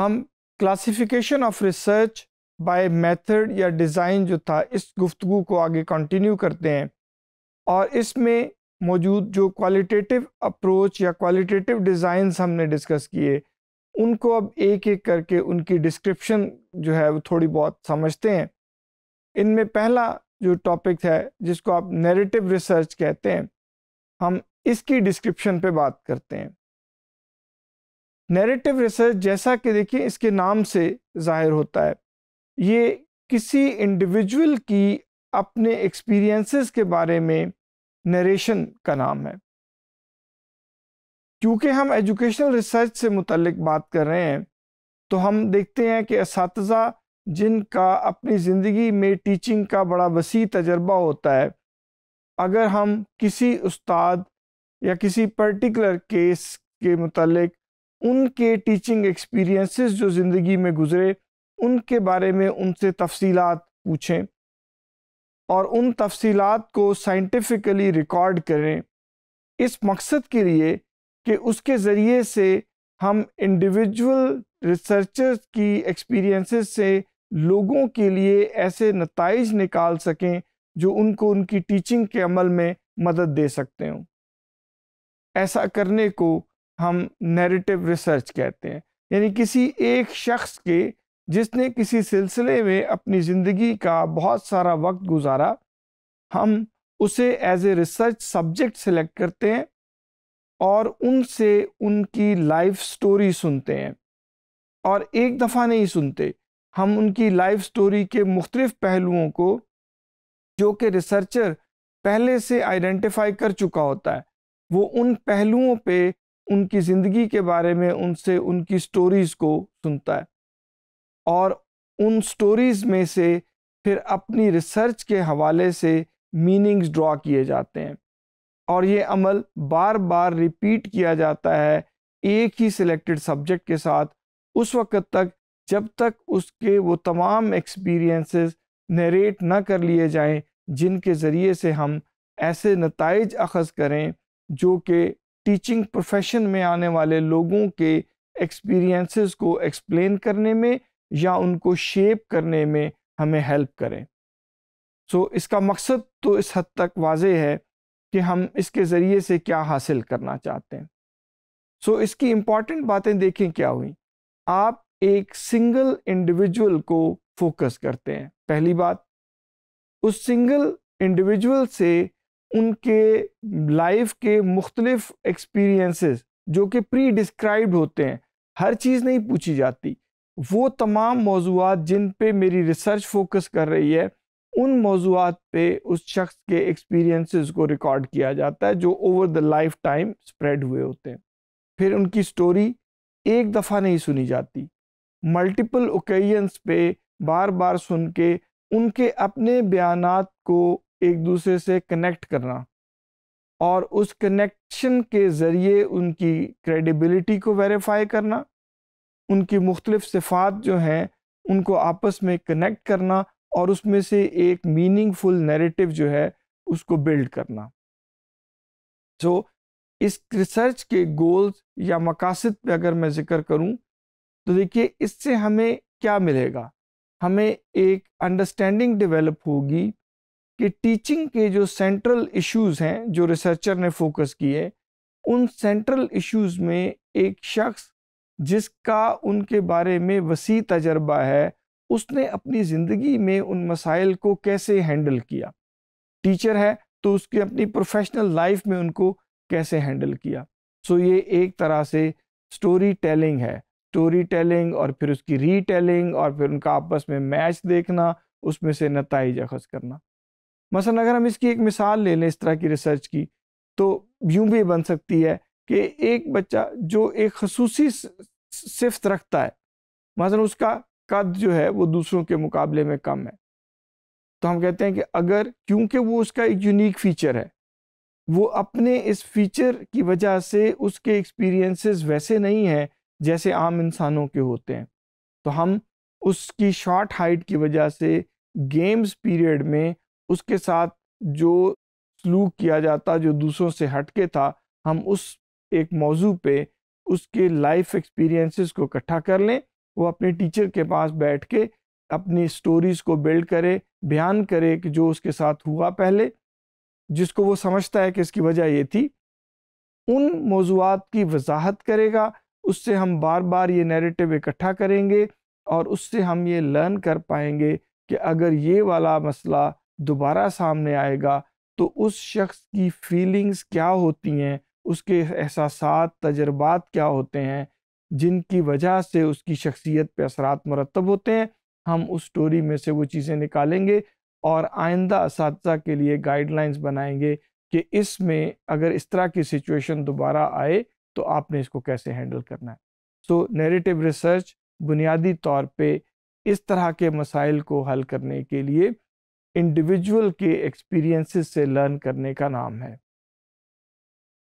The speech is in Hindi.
हम classification of research by method या डिज़ाइन जो था इस गुफ्तु को आगे कंटिन्यू करते हैं और इसमें मौजूद जो क्वालिटेटिव अप्रोच या क्वालिटेटिव डिज़ाइंस हमने डिस्कस किए उनको अब एक एक करके उनकी डिस्क्रिप्शन जो है वो थोड़ी बहुत समझते हैं इनमें पहला जो टॉपिक है जिसको आप नैरेटिव रिसर्च कहते हैं हम इसकी डिस्क्रिप्शन पे बात करते हैं नैरेटिव रिसर्च जैसा कि देखिए इसके नाम से जाहिर होता है ये किसी इंडिविजुअल की अपने एक्सपीरियंसेस के बारे में नरेशन का नाम है क्योंकि हम एजुकेशनल रिसर्च से मुतलक बात कर रहे हैं तो हम देखते हैं कि इस जिनका अपनी ज़िंदगी में टीचिंग का बड़ा वसी तजर्बा होता है अगर हम किसी उस्ताद या किसी पर्टिकुलर केस के मतलब उनके टीचिंग एक्सपीरियंसेस जो ज़िंदगी में गुजरे उनके बारे में उनसे तफसीलात पूछें और उन तफसीलात को साइंटिफिकली रिकॉर्ड करें इस मकसद के लिए कि उसके ज़रिए से हम इंडिविजुअल रिसर्चर्स की एक्सपीरियंसेस से लोगों के लिए ऐसे नतज निकाल सकें जो उनको उनकी टीचिंग के अमल में मदद दे सकते हों ऐसा करने को हम नैरेटिव रिसर्च कहते हैं यानी किसी एक शख्स के जिसने किसी सिलसिले में अपनी ज़िंदगी का बहुत सारा वक्त गुजारा हम उसे as a research subject select करते हैं और उनसे उनकी लाइफ स्टोरी सुनते हैं और एक दफ़ा नहीं सुनते हम उनकी लाइफ स्टोरी के मुख्तलिफ़ पहलुओं को जो कि रिसर्चर पहले से आइडेंटिफाई कर चुका होता है वो उन पहलुओं पे उनकी ज़िंदगी के बारे में उनसे उनकी स्टोरीज़ को सुनता है और उन स्टोरीज़ में से फिर अपनी रिसर्च के हवाले से मीनिंग्स ड्रॉ किए जाते हैं और ये अमल बार बार रिपीट किया जाता है एक ही सिलेक्टेड सब्जेक्ट के साथ उस वक़्त तक जब तक उसके वो तमाम एक्सपीरियंसेस नरेट ना कर लिए जाएं जिनके ज़रिए से हम ऐसे नतज अखज़ करें जो कि टीचिंग प्रोफेशन में आने वाले लोगों के एक्सपीरियंसेस को एक्सप्लेन करने में या उनको शेप करने में हमें हेल्प करें सो so, इसका मकसद तो इस हद तक वाज है कि हम इसके ज़रिए से क्या हासिल करना चाहते हैं सो so, इसकी इम्पॉर्टेंट बातें देखें क्या हुई आप एक सिंगल इंडिविजुअल को फोकस करते हैं पहली बात उस सिंगल इंडिविजुअल से उनके लाइफ के मुख्तलिफ एक्सपीरियंसेस जो कि प्री डिस्क्राइब्ड होते हैं हर चीज़ नहीं पूछी जाती वो तमाम मौजूद जिन पे मेरी रिसर्च फोकस कर रही है उन मौजूद पे उस शख्स के एक्सपीरियंसेस को रिकॉर्ड किया जाता है जो over the lifetime spread हुए होते हैं फिर उनकी स्टोरी एक दफ़ा नहीं सुनी जाती मल्टीपल ओकेजन्स पे बार बार सुन के उनके अपने बयानात को एक दूसरे से कनेक्ट करना और उस कनेक्शन के ज़रिए उनकी क्रेडिबिलिटी को वेरीफाई करना उनकी मुख्तलिफ़ सिफात जो हैं उनको आपस में कनेक्ट करना और उसमें से एक मीनिंगफुल नैरेटिव जो है उसको बिल्ड करना सो so, इस रिसर्च के गोल्स या मकासद पे अगर मैं ज़िक्र करूं तो देखिए इससे हमें क्या मिलेगा हमें एक अंडरस्टैंडिंग डेवलप होगी कि टीचिंग के जो सेंट्रल इश्यूज हैं जो रिसर्चर ने फोकस किए उन सेंट्रल इश्यूज में एक शख्स जिसका उनके बारे में वसी तजर्बा है उसने अपनी ज़िंदगी में उन मसाइल को कैसे हैंडल किया टीचर है तो उसकी अपनी प्रोफेशनल लाइफ में उनको कैसे हैंडल किया सो ये एक तरह से स्टोरी टेलिंग है स्टोरी टेलिंग और फिर उसकी रीटेलिंग और फिर उनका आपस में मैच देखना उसमें से नतज अखज करना मसलन अगर हम इसकी एक मिसाल ले लें इस तरह की रिसर्च की तो यूं भी बन सकती है कि एक बच्चा जो एक खसूसी सिफ्त रखता है मसलन उसका कद जो है वो दूसरों के मुकाबले में कम है तो हम कहते हैं कि अगर क्योंकि वो उसका एक यूनिक फीचर है वो अपने इस फीचर की वजह से उसके एक्सपीरियंसेस वैसे नहीं हैं जैसे आम इंसानों के होते हैं तो हम उसकी शॉर्ट हाइट की वजह से गेम्स पीरियड में उसके साथ जो सलूक किया जाता जो दूसरों से हटके था हम उस एक मौजू पे उसके लाइफ एक्सपीरियंसेस को इकट्ठा कर लें वो अपने टीचर के पास बैठ के अपनी स्टोरीज को बिल्ड करे बयान करे कि जो उसके साथ हुआ पहले जिसको वो समझता है कि इसकी वजह ये थी उन मौजूद की वजाहत करेगा उससे हम बार बार ये नैरेटिव इकट्ठा करेंगे और उससे हम ये लर्न कर पाएंगे कि अगर ये वाला मसला दोबारा सामने आएगा तो उस शख्स की फीलिंग्स क्या होती हैं उसके एहसास तजर्बात क्या होते हैं जिनकी वजह से उसकी शख्सियत पे असरात मरतब होते हैं हम उस स्टोरी में से वो चीज़ें निकालेंगे और आइंदा इस के लिए गाइडलाइंस बनाएंगे कि इसमें अगर इस तरह की सिचुएशन दोबारा आए तो आपने इसको कैसे हैंडल करना है सो नेरेटिव रिसर्च बुनियादी तौर पे इस तरह के मसाइल को हल करने के लिए इंडिविजुअल के एक्सपीरियंसेस से लर्न करने का नाम है